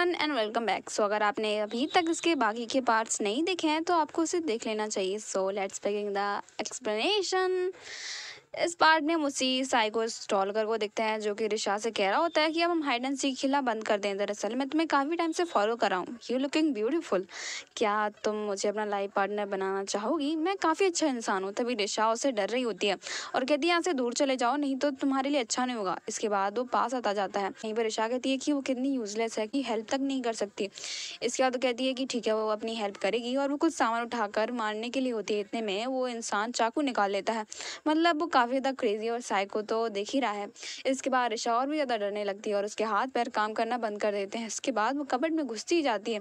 everyone and welcome back so अगर आपने अभी तक इसके बाकी के पार्ट्स नहीं देखे हैं तो आपको उसे देख लेना चाहिए so let's begin the explanation इस पार्ट में मुसी साई को स्टॉलकर को देखते हैं जो कि रिशा से कह रहा होता है कि अब हम हाइड एंड सीख खेलना बंद कर दें दरअसल मैं तुम्हें काफ़ी टाइम से फॉलो कर रहा हूँ यू लुकिंग ब्यूटीफुल क्या तुम मुझे अपना लाइफ पार्टनर बनाना चाहोगी मैं काफ़ी अच्छा इंसान हूँ तभी रिशा उसे डर रही होती है और कहती है यहाँ से दूर चले जाओ नहीं तो तुम्हारे लिए अच्छा नहीं होगा इसके बाद वो पास आता जाता है यहीं पर रिशा कहती है कि वो कितनी यूजलेस है कि हेल्प तक नहीं कर सकती इसके बाद वो कहती है कि ठीक है वो अपनी हेल्प करेगी और वो कुछ सामान उठाकर मारने के लिए होती है इतने में वो इंसान चाकू निकाल लेता है मतलब वो काफ़ी ज़्यादा क्रेजी और साइको तो देख ही रहा है इसके बाद ऋषा और भी ज़्यादा डरने लगती है और उसके हाथ पैर काम करना बंद कर देते हैं इसके बाद वो कपट में घुसती जाती है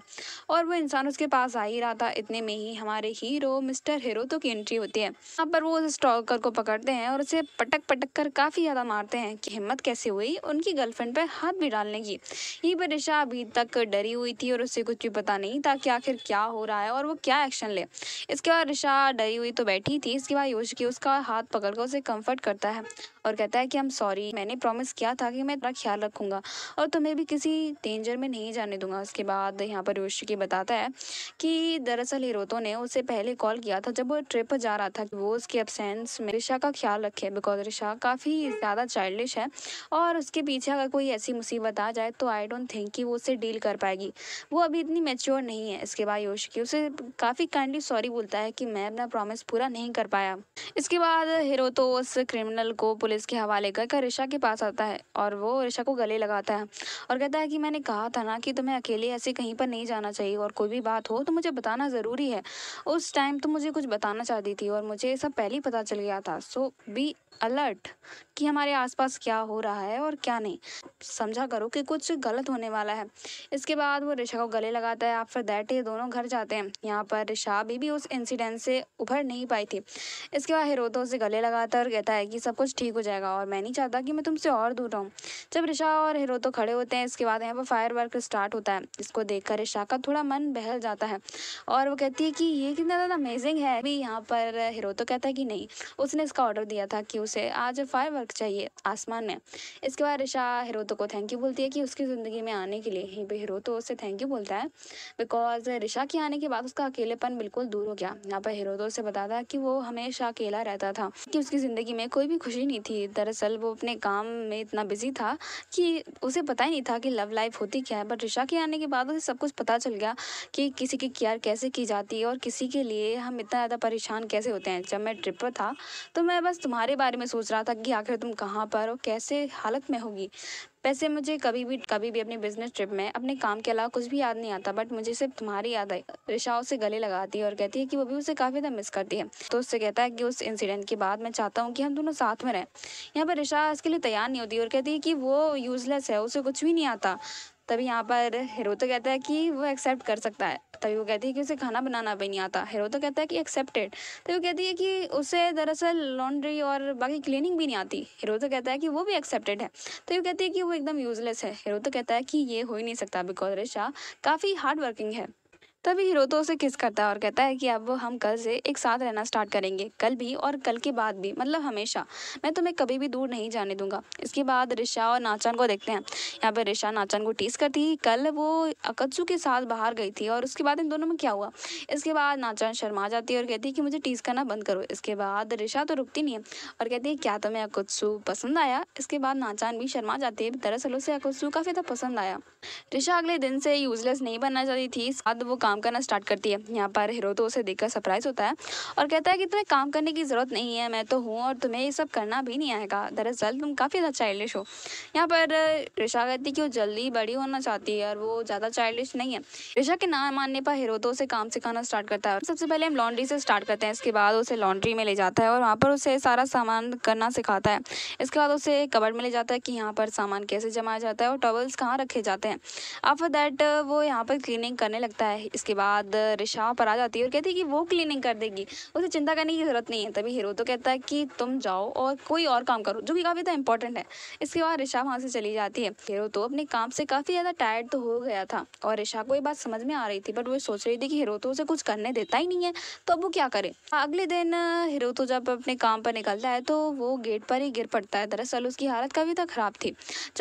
और वो इंसान उसके पास आ ही रहा था इतने में ही हमारे हीरो मिस्टर हीरो तो की एंट्री होती है यहाँ पर वो उस स्टॉकर को पकड़ते हैं और उसे पटक पटक कर काफ़ी ज़्यादा मारते हैं कि हिम्मत कैसे हुई उनकी गर्लफ्रेंड पर हाथ भी डालने की यहीं पर ऋषा अभी तक डरी हुई थी और उसे कुछ भी पता नहीं था कि आखिर क्या हो रहा है और वो क्या एक्शन ले इसके बाद ऋषा डरी हुई तो बैठी थी इसके बाद योश की उसका हाथ पकड़ कर उसे कंफर्ट करता है और कहता है कि हम सॉरी मैंने प्रॉमिस किया था कि मैं इतना ख्याल रखूंगा और तुम्हें भी किसी डेंजर में नहीं जाने दूंगा उसके बाद यहाँ पर योशिकी बताता है कि दरअसल हिरोतो ने उसे पहले कॉल किया था जब वो ट्रिप पर जा रहा था वो उसके एबसेंस में ऋषा का ख्याल रखे बिकॉज ऋषा काफ़ी ज़्यादा चाइल्डिश है और उसके पीछे अगर कोई ऐसी मुसीबत आ जाए तो आई डोंट थिंक कि वो उसे डील कर पाएगी वो अभी इतनी मेच्योर नहीं है इसके बाद योशिकी उसे काफ़ी काइंडली सॉरी बोलता है कि मैं अपना प्रॉमिस पूरा नहीं कर पाया इसके बाद हिरो तो उस क्रिमिनल को पुलिस पुलिस के हवाले कर कर ऋषा के पास आता है और वो ऋषा को गले लगाता है और कहता है कि मैंने कहा था ना कि तुम्हें अकेले ऐसे कहीं पर नहीं जाना चाहिए और कोई भी बात हो तो मुझे बताना ज़रूरी है उस टाइम तो मुझे कुछ बताना चाहती थी और मुझे ये सब पहले ही पता चल गया था सो बी अलर्ट कि हमारे आसपास क्या हो रहा है और क्या नहीं समझा करो कि कुछ गलत होने वाला है इसके बाद वो ऋषा को गले लगाता है आफ्टर दैट ये दोनों घर जाते हैं यहाँ पर ऋषा अभी भी उस इंसिडेंट से उभर नहीं पाई थी इसके बाद हिरोतो से गले लगाता है और कहता है कि सब कुछ ठीक हो जाएगा और मैं नहीं चाहता कि मैं तुमसे और दूर रहूँ जब ऋषा और हिरोतो खड़े होते हैं इसके बाद यहाँ पर फायर वर्क स्टार्ट होता है इसको कर ऋषा का थोड़ा मन बहल जाता है और वो कहती है कि ये कितना ज़्यादा अमेजिंग है अभी यहाँ पर हिरोतो कहता है कि नहीं उसने इसका ऑर्डर दिया था कि उसे आज फायर तक चाहिए आसमान में इसके बाद ऋषा हिरोतो को थैंक यू बोलती है कि उसकी ज़िंदगी में आने के लिए ही हिरोतो उससे थैंक यू बोलता है बिकॉज ऋषा के आने के बाद उसका अकेलेपन बिल्कुल दूर हो गया यहाँ पर हिरोतो उसे बताता कि वो हमेशा अकेला रहता था कि उसकी ज़िंदगी में कोई भी खुशी नहीं थी दरअसल वो अपने काम में इतना बिजी था कि उसे पता ही नहीं था कि लव लाइफ होती क्या है बट ऋषा के आने के बाद उसे सब कुछ पता चल गया कि किसी की केयर कैसे की जाती है और किसी के लिए हम इतना ज़्यादा परेशान कैसे होते हैं जब मैं ट्रिप पर था तो मैं बस तुम्हारे बारे में सोच रहा था कि आखिर तुम कहाँ पर हो कैसे हालत में होगी वैसे मुझे कभी भी कभी भी अपने बिजनेस ट्रिप में अपने काम के अलावा कुछ भी याद नहीं आता बट मुझे सिर्फ तुम्हारी याद आई रिशा से गले लगाती है और कहती है कि वो भी उसे काफ़ी ज़्यादा मिस करती है तो उससे कहता है कि उस इंसिडेंट के बाद मैं चाहता हूँ कि हम दोनों साथ में रहें यहाँ पर रिशा इसके लिए तैयार नहीं होती और कहती है कि वो यूज़लेस है उसे कुछ भी नहीं आता तभी यहाँ पर हिरो तो कहता है कि वो एक्सेप्ट कर सकता है तभी तो वो कहती है कि उसे खाना बनाना भी नहीं आता हेरो तो कहता है कि एक्सेप्टेड तो वो कहती है कि उसे दरअसल लॉन्ड्री और बाकी क्लीनिंग भी नहीं आती हेरो तो कहता है कि वो भी एक्सेप्टेड है तयू तो कहती है कि वो एकदम यूजलेस है हेरो तो कहता है कि ये हो ही नहीं सकता बिकॉज रिशा काफ़ी हार्ड वर्किंग है तभी तो उसे किस करता है और कहता है कि अब हम कल से एक साथ रहना स्टार्ट करेंगे कल भी और कल के बाद भी मतलब हमेशा मैं तुम्हें कभी भी दूर नहीं जाने दूंगा इसके बाद रिशा और नाचान को देखते हैं यहाँ पर रिशा नाचान को टीस करती कल वो अकत्सू के साथ बाहर गई थी और उसके बाद इन दोनों में क्या हुआ इसके बाद नाचन शर्मा जाती है और कहती है कि मुझे टीस करना बंद करो इसके बाद रिशा तो रुकती नहीं है और कहती है क्या तुम्हें अकत्सू पसंद आया इसके बाद नाचान भी शर्मा जाती है दरअसल उसे अकत्सू काफ़ी ज़्यादा पसंद आया रिशा अगले दिन से यूजलेस नहीं बनना चाहती थी साथ वो काम करना स्टार्ट करती है यहाँ पर हीरो तो उसे देखकर सरप्राइज होता है और कहता है कि तुम्हें काम करने की ज़रूरत नहीं है मैं तो हूँ और तुम्हें ये सब करना भी नहीं आएगा दरअसल तुम काफ़ी ज़्यादा चाइल्डिश हो यहाँ पर ऋषा कहती है कि वो जल्दी बड़ी होना चाहती है और वो ज़्यादा चाइल्डिश नहीं है ऋषा के ना मानने पर हीरो तो उसे काम सिखाना स्टार्ट करता है सबसे पहले हम लॉन्ड्री से स्टार्ट करते हैं इसके बाद उसे लॉन्ड्री में ले जाता है और वहाँ पर उसे सारा सामान करना सिखाता है इसके बाद उसे कबड़ में ले जाता है कि यहाँ पर सामान कैसे जमाया जाता है और टॉवल्स कहाँ रखे जाते हैं आफ्टर दैट वो यहाँ पर क्लीनिंग करने लगता है इसके बाद रिशा पर आ जाती है और कहती है कि वो क्लीनिंग कर देगी उसे चिंता करने की ज़रूरत नहीं है तभी हीरो तो कहता है कि तुम जाओ और कोई और काम करो जो कि काफ़ी ज़्यादा इंपॉर्टेंट है इसके बाद रिशा वहाँ से चली जाती है हीरो तो अपने काम से काफ़ी ज़्यादा टायर्ड तो हो गया था और रिशा को ये बात समझ में आ रही थी बट वो सोच रही थी कि हीरो तो उसे कुछ करने देता ही नहीं है तो अब वो क्या करे अगले दिन हीरो तो जब अपने काम पर निकलता है तो वो गेट पर ही गिर पड़ता है दरअसल उसकी हालत काफ़ी ज़्यादा तो ख़राब थी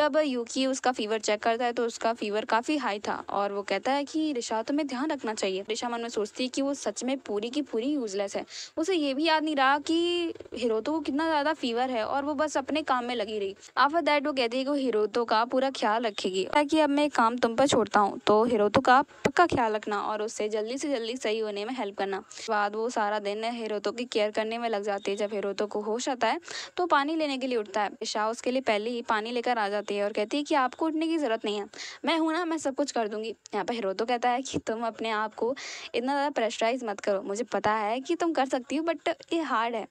जब यूकी उसका फीवर चेक करता है तो उसका फीवर काफ़ी हाई था और वो कहता है कि रिशा तुम्हें ध्यान ध्यान रखना चाहिए रिशा मन में सोचती है कि वो सच में पूरी की पूरी यूजलेस है उसे ये भी याद नहीं रहा कि हिरोतो को कितना ज़्यादा फीवर है और वो बस अपने काम में लगी रही आफ्टर दैट वो कहती है कि वो हिरोतो का पूरा ख्याल रखेगी ताकि अब मैं काम तुम पर छोड़ता हूँ तो हिरोतो का पक्का ख्याल रखना और उससे जल्दी से जल्दी सही होने में हेल्प करना बाद वो सारा दिन हिरोतो की केयर करने में लग जाती है जब हिरोतो को होश आता है तो पानी लेने के लिए उठता है रिशा उसके लिए पहले ही पानी लेकर आ जाती है और कहती है कि आपको उठने की ज़रूरत नहीं है मैं हूँ ना मैं सब कुछ कर दूंगी यहाँ पर हिरोतो कहता है कि तुम अब अपने आप को इतना ज़्यादा प्रेशराइज मत करो मुझे पता है कि तुम कर सकती हो बट ये हार्ड है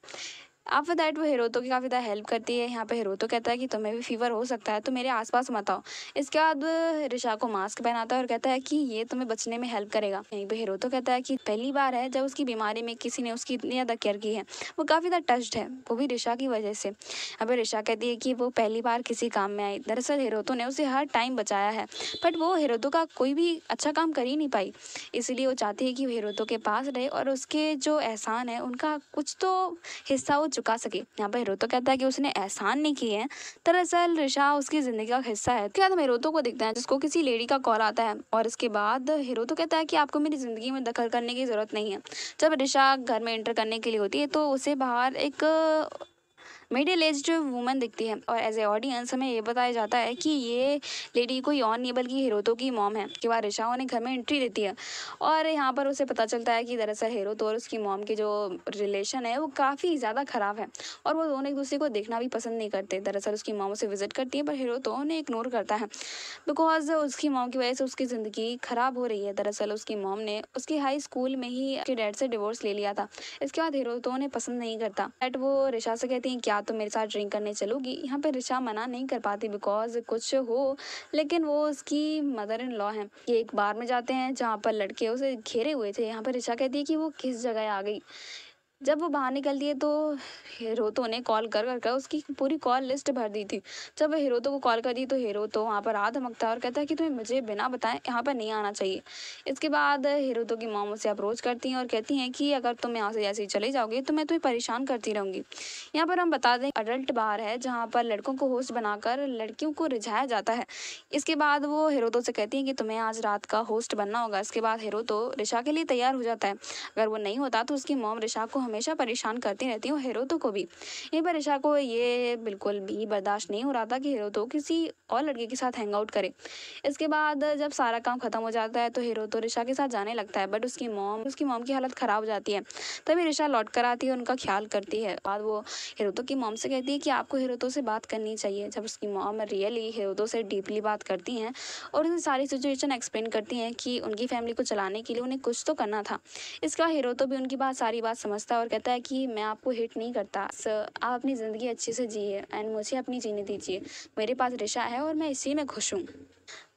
आफ्टर दैट वो हिरोतो की काफ़ी ज़्यादा हेल्प करती है यहाँ पे हेरोतो कहता है कि तुम्हें भी फीवर हो सकता है तो मेरे आसपास मत आओ इसके बाद रिशा को मास्क पहनाता है और कहता है कि ये तुम्हें बचने में हेल्प करेगा यहीं पर हेरोतो कहता है कि पहली बार है जब उसकी बीमारी में किसी ने उसकी इतनी ज़्यादा केयर की है वो काफ़ी ज़्यादा टच्ड है वो भी रिशा की वजह से अब रिशा कहती है कि वो पहली बार किसी काम में आई दरअसल हेरोतो ने उसे हर टाइम बचाया है बट वो हिरोतो का कोई भी अच्छा काम कर ही नहीं पाई इसलिए वो चाहती है कि वो हिरोतो के पास रहे और उसके जो एहसान है उनका कुछ तो हिस्सा वो चुका सके यहाँ पर हिरोतो कहता है कि उसने एहसान नहीं किए हैं दरअसल रिशा उसकी ज़िंदगी का हिस्सा है उसके बाद हम हिरोतो को देखते हैं जिसको किसी लेडी का कॉल आता है और इसके बाद हिरोतो कहता है कि आपको मेरी ज़िंदगी में दखल करने की ज़रूरत नहीं है जब रिशा घर में एंटर करने के लिए होती है तो उसे बाहर एक मिडिल एज वूमन दिखती है और एज ए ऑडियंस हमें ये बताया जाता है कि ये लेडी कोई और नहीं बल्कि हिरोतो की मॉम है कि वह रिशा उन्हें घर में एंट्री देती है और यहाँ पर उसे पता चलता है कि दरअसल हिरोतो और उसकी मॉम की जो रिलेशन है वो काफ़ी ज़्यादा ख़राब है और वो दोनों एक दूसरे को देखना भी पसंद नहीं करते दरअसल उसकी मॉम उसे विजिट करती है पर हिरोतो उन्हें इग्नोर करता है बिकॉज उसकी मॉम की वजह से उसकी ज़िंदगी ख़राब हो रही है दरअसल उसकी मॉम ने उसकी हाई स्कूल में ही उसके डैड से डिवोर्स ले लिया था इसके बाद हिरोतो उन्हें पसंद नहीं करता एट वो रिशा से कहती हैं क्या या तो मेरे साथ ड्रिंक करने चलोगी यहाँ पे रिशा मना नहीं कर पाती बिकॉज कुछ हो लेकिन वो उसकी मदर इन लॉ है ये एक बार में जाते हैं जहाँ पर लड़के उसे घेरे हुए थे यहाँ पर रिशा कहती है कि वो किस जगह आ गई जब वो बाहर निकलती है तो हिरोतो ने कॉल कर कर कर उसकी पूरी कॉल लिस्ट भर दी थी जब हिरोतो को कॉल कर दी तो हिरोतो वहाँ पर आ धमकता है और कहता है कि तुम्हें मुझे बिना बताए यहाँ पर नहीं आना चाहिए इसके बाद हिरोतो की मोम उसे अप्रोच करती हैं और कहती हैं कि अगर तुम यहाँ से ऐसे ही चले जाओगे तो मैं तुम्हें परेशान करती रहूँगी यहाँ पर हम बता दें अडल्ट बार है जहाँ पर लड़कों को होस्ट बनाकर लड़कियों को रिझाया जाता है इसके बाद वो हिरोतो से कहती हैं कि तुम्हें आज रात का होस्ट बनना होगा इसके बाद हिरोतो रिशा के लिए तैयार हो जाता है अगर वो नहीं होता तो उसकी मोम रिशा को हमेशा परेशान करती रहती हूँ हेरोतो को भी ये परेशा को ये बिल्कुल भी बर्दाश्त नहीं हो रहा था कि हेरोतो किसी और लड़के के साथ हैंग आउट करे इसके बाद जब सारा काम ख़त्म हो जाता है तो हेरोतो रिशा के साथ जाने लगता है बट उसकी मोम उसकी मोम की हालत ख़राब हो जाती है तभी रिशा लौट कर आती है उनका ख्याल करती है बाद वो हेरोतो की मोम से कहती है कि आपको तो से बात करनी चाहिए जब उसकी मोम रियली हिरोतो से डीपली बात करती हैं और उन्हें सारी सिचुएशन एक्सप्लेन करती हैं कि उनकी फैमिली को चलाने के लिए उन्हें कुछ तो करना था इसके बाद तो भी उनकी बात सारी बात समझता है और कहता है कि मैं आपको हिट नहीं करता सर आप अपनी ज़िंदगी अच्छे से जिए एंड मुझे अपनी जीने दीजिए मेरे पास रिशा है और मैं इसी में खुश हूँ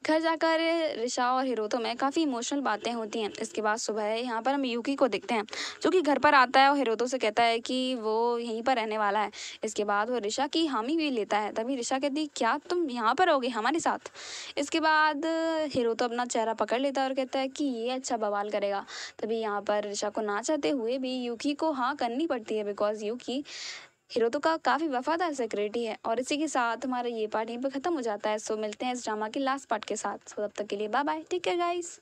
घर जाकर रिशा और हिरोतो में काफ़ी इमोशनल बातें होती हैं इसके बाद सुबह यहाँ पर हम यूकी को देखते हैं जो कि घर पर आता है और हिरोतो से कहता है कि वो यहीं पर रहने वाला है इसके बाद वो रिशा की हामी भी लेता है तभी रिशा कहती क्या तुम यहाँ पर होगे हमारे साथ इसके बाद हिरोतो अपना चेहरा पकड़ लेता है और कहता है कि ये अच्छा बवाल करेगा तभी यहाँ पर रिशा को ना चाहते हुए भी यूकी को हाँ करनी पड़ती है बिकॉज यूकी तो का काफ़ी वफादार सेक्रेटरी है और इसी के साथ हमारा ये पार्ट यहीं पर खत्म हो जाता है सो मिलते हैं इस ड्रामा के लास्ट पार्ट के साथ सो तब तक के लिए bye bye take care guys